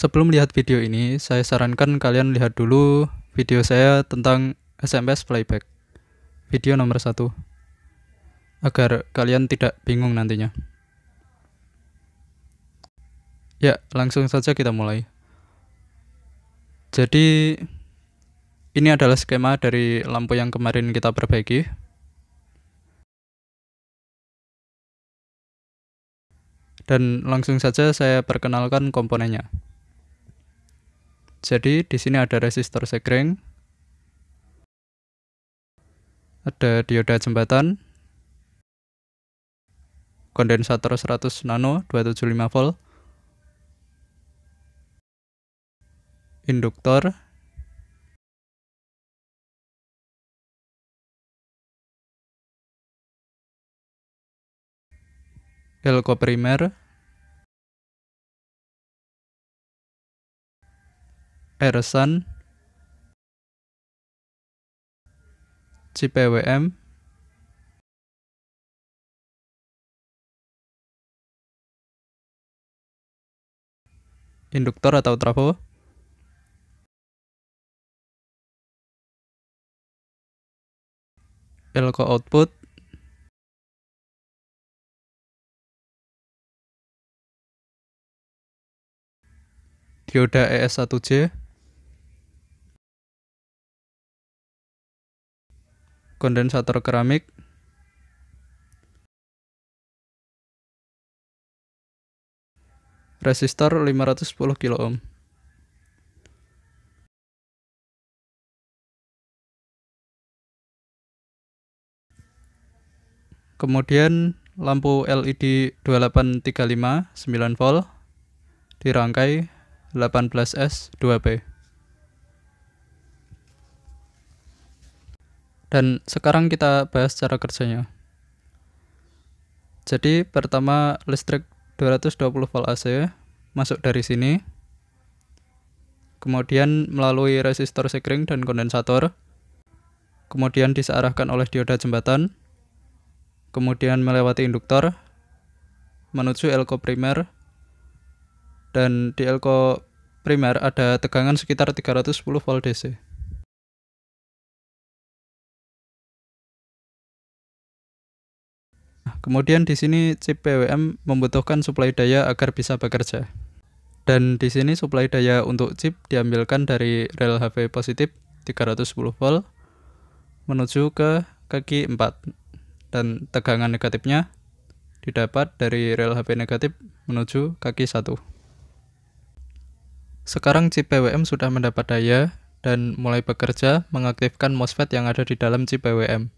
Sebelum lihat video ini, saya sarankan kalian lihat dulu video saya tentang SMS playback. Video nomor 1. Agar kalian tidak bingung nantinya. Ya, langsung saja kita mulai. Jadi ini adalah skema dari lampu yang kemarin kita perbaiki. Dan langsung saja saya perkenalkan komponennya. Jadi di sini ada resistor sekring, ada dioda jembatan, kondensator 100 nano 275 volt, induktor, elko primer, Ersan CPWM induktor atau trafo elko output dioda ES1J kondensator keramik resistor 510 kOhm kemudian lampu LED 2835 9V dirangkai 18S 2P Dan sekarang kita bahas cara kerjanya. Jadi pertama listrik 220 volt AC masuk dari sini. Kemudian melalui resistor sekring dan kondensator. Kemudian disearahkan oleh dioda jembatan. Kemudian melewati induktor menuju elko primer. Dan di elko primer ada tegangan sekitar 310 volt DC. Kemudian di sini chip PWM membutuhkan suplai daya agar bisa bekerja. Dan di sini suplai daya untuk chip diambilkan dari rel HV positif 310 volt menuju ke kaki 4 dan tegangan negatifnya didapat dari rel HP negatif menuju kaki 1. Sekarang chip PWM sudah mendapat daya dan mulai bekerja mengaktifkan MOSFET yang ada di dalam chip PWM.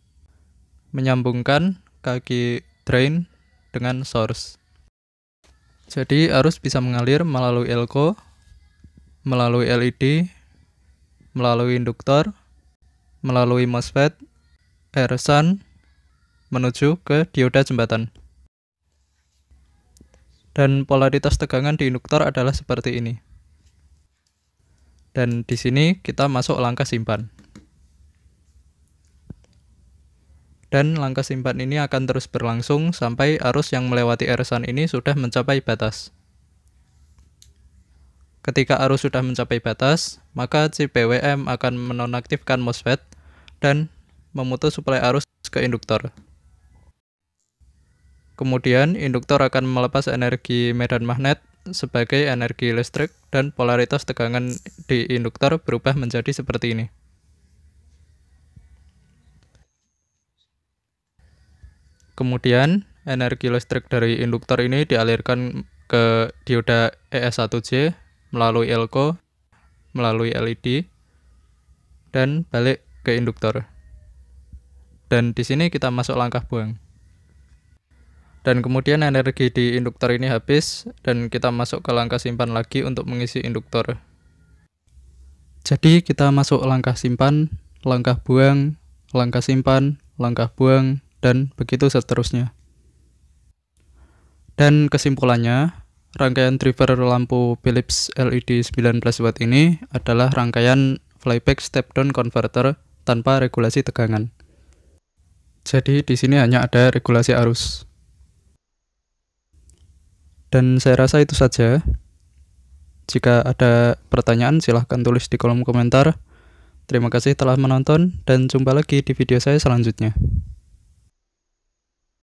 Menyambungkan kaki drain dengan source. Jadi arus bisa mengalir melalui elko, melalui LED, melalui induktor, melalui MOSFET, air sun, menuju ke dioda jembatan. Dan polaritas tegangan di induktor adalah seperti ini. Dan di sini kita masuk langkah simpan. dan langkah simpan ini akan terus berlangsung sampai arus yang melewati eresan ini sudah mencapai batas. Ketika arus sudah mencapai batas, maka CPWM akan menonaktifkan MOSFET dan memutus suplai arus ke induktor. Kemudian, induktor akan melepas energi medan magnet sebagai energi listrik dan polaritas tegangan di induktor berubah menjadi seperti ini. Kemudian energi listrik dari induktor ini dialirkan ke dioda ES1J melalui elko, melalui LED, dan balik ke induktor. Dan di sini kita masuk langkah buang. Dan kemudian energi di induktor ini habis dan kita masuk ke langkah simpan lagi untuk mengisi induktor. Jadi kita masuk langkah simpan, langkah buang, langkah simpan, langkah buang, dan begitu seterusnya. Dan kesimpulannya, rangkaian driver lampu Philips LED 19 watt ini adalah rangkaian flyback step down converter tanpa regulasi tegangan. Jadi di sini hanya ada regulasi arus. Dan saya rasa itu saja. Jika ada pertanyaan silahkan tulis di kolom komentar. Terima kasih telah menonton dan jumpa lagi di video saya selanjutnya.